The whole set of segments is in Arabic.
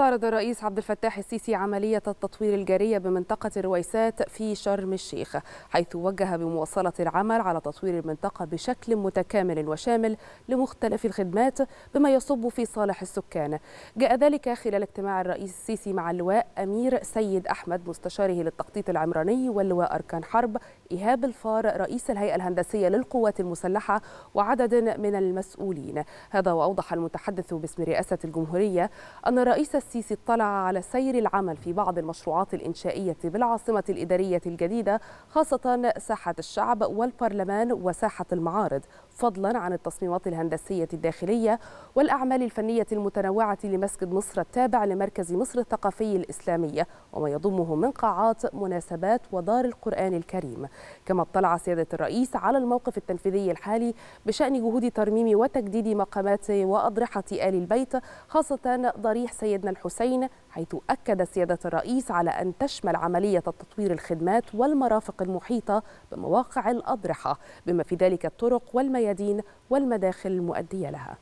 استعرض الرئيس عبد الفتاح السيسي عملية التطوير الجارية بمنطقة الرويسات في شرم الشيخ حيث وجه بمواصلة العمل على تطوير المنطقة بشكل متكامل وشامل لمختلف الخدمات بما يصب في صالح السكان جاء ذلك خلال اجتماع الرئيس السيسي مع اللواء أمير سيد أحمد مستشاره للتخطيط العمراني واللواء أركان حرب إيهاب الفار رئيس الهيئة الهندسية للقوات المسلحة وعدد من المسؤولين هذا وأوضح المتحدث باسم رئاسة الجمهورية أن الرئيس السيسي اطلع على سير العمل في بعض المشروعات الإنشائية بالعاصمة الإدارية الجديدة خاصة ساحة الشعب والبرلمان وساحة المعارض فضلا عن التصميمات الهندسية الداخلية والأعمال الفنية المتنوعة لمسجد مصر التابع لمركز مصر الثقافي الإسلامية وما يضمه من قاعات مناسبات ودار القرآن الكريم كما اطلع سيادة الرئيس على الموقف التنفيذي الحالي بشأن جهود ترميم وتجديد مقامات وأضرحة آل البيت خاصة ضريح سيدنا الحسين حيث أكد سيادة الرئيس على أن تشمل عملية تطوير الخدمات والمرافق المحيطة بمواقع الأضرحة بما في ذلك الطرق والميادين والمداخل المؤدية لها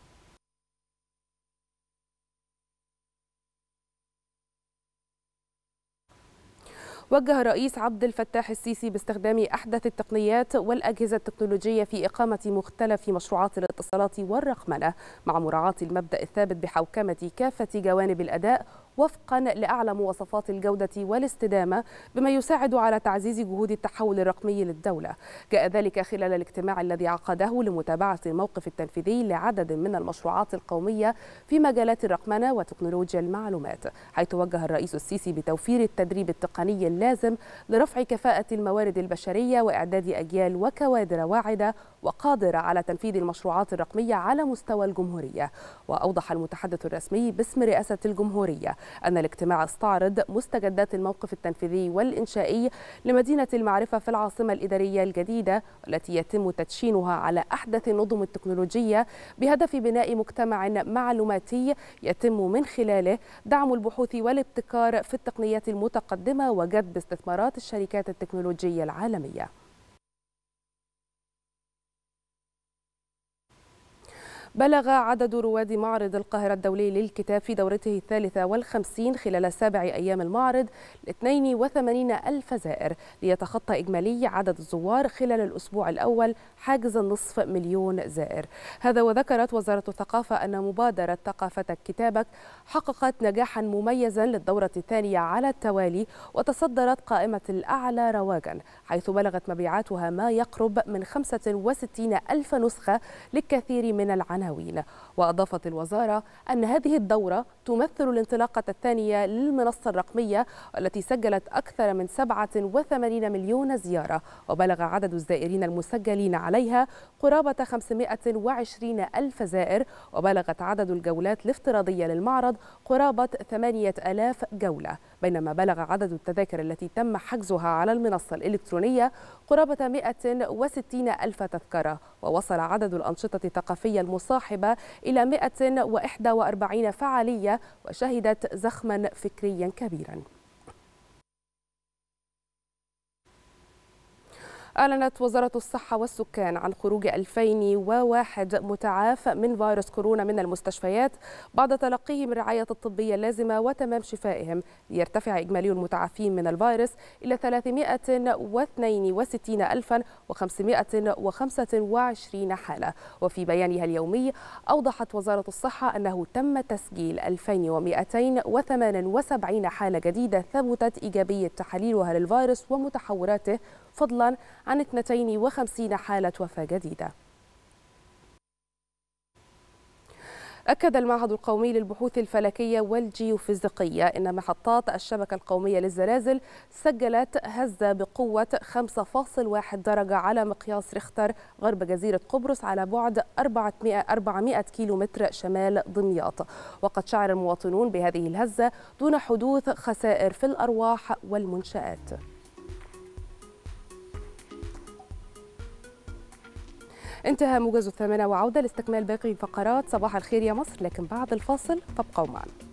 وجه الرئيس عبد الفتاح السيسي باستخدام أحدث التقنيات والأجهزة التكنولوجية في إقامة مختلف مشروعات الاتصالات والرقمنة مع مراعاة المبدأ الثابت بحوكمة كافة جوانب الأداء وفقا لأعلى مواصفات الجودة والاستدامة بما يساعد على تعزيز جهود التحول الرقمي للدولة جاء ذلك خلال الاجتماع الذي عقده لمتابعة الموقف التنفيذي لعدد من المشروعات القومية في مجالات الرقمنة وتكنولوجيا المعلومات حيث وجه الرئيس السيسي بتوفير التدريب التقني اللازم لرفع كفاءة الموارد البشرية وإعداد أجيال وكوادر واعدة وقادرة على تنفيذ المشروعات الرقمية على مستوى الجمهورية وأوضح المتحدث الرسمي باسم رئاسة الجمهورية أن الاجتماع استعرض مستجدات الموقف التنفيذي والإنشائي لمدينة المعرفة في العاصمة الإدارية الجديدة التي يتم تدشينها على أحدث النظم التكنولوجية بهدف بناء مجتمع معلوماتي يتم من خلاله دعم البحوث والابتكار في التقنيات المتقدمة وجذب استثمارات الشركات التكنولوجية العالمية بلغ عدد رواد معرض القاهرة الدولي للكتاب في دورته الثالثة والخمسين خلال سبع أيام المعرض 82 ألف زائر ليتخطى إجمالي عدد الزوار خلال الأسبوع الأول حاجز النصف مليون زائر هذا وذكرت وزارة الثقافة أن مبادرة ثقافتك كتابك حققت نجاحا مميزا للدورة الثانية على التوالي وتصدرت قائمة الأعلى رواجا حيث بلغت مبيعاتها ما يقرب من 65 ألف نسخة للكثير من العناوين العناوين وأضافت الوزارة أن هذه الدورة تمثل الانطلاقة الثانية للمنصة الرقمية التي سجلت أكثر من 87 مليون زيارة وبلغ عدد الزائرين المسجلين عليها قرابة 520 ألف زائر وبلغت عدد الجولات الافتراضية للمعرض قرابة 8000 جولة بينما بلغ عدد التذاكر التي تم حجزها على المنصة الإلكترونية قرابة 160 ألف تذكرة ووصل عدد الأنشطة الثقافية المصرية صاحبة إلى 141 فعالية وشهدت زخما فكريا كبيرا أعلنت وزارة الصحة والسكان عن خروج 2001 متعافى من فيروس كورونا من المستشفيات بعد تلقيهم الرعاية الطبية اللازمة وتمام شفائهم ليرتفع إجمالي المتعافين من الفيروس إلى 362525 حالة وفي بيانها اليومي أوضحت وزارة الصحة أنه تم تسجيل 2278 حالة جديدة ثبتت إيجابية تحاليلها للفيروس ومتحوراته فضلا عن 52 حالة وفاة جديدة أكد المعهد القومي للبحوث الفلكية والجيوفيزيقية أن محطات الشبكة القومية للزلازل سجلت هزة بقوة 5.1 درجة على مقياس ريختر غرب جزيرة قبرص على بعد 400, 400 كيلومتر شمال دمياط وقد شعر المواطنون بهذه الهزة دون حدوث خسائر في الأرواح والمنشآت انتهى موجز الثامنة وعودة لاستكمال باقي فقرات صباح الخير يا مصر لكن بعد الفاصل فابقوا معنا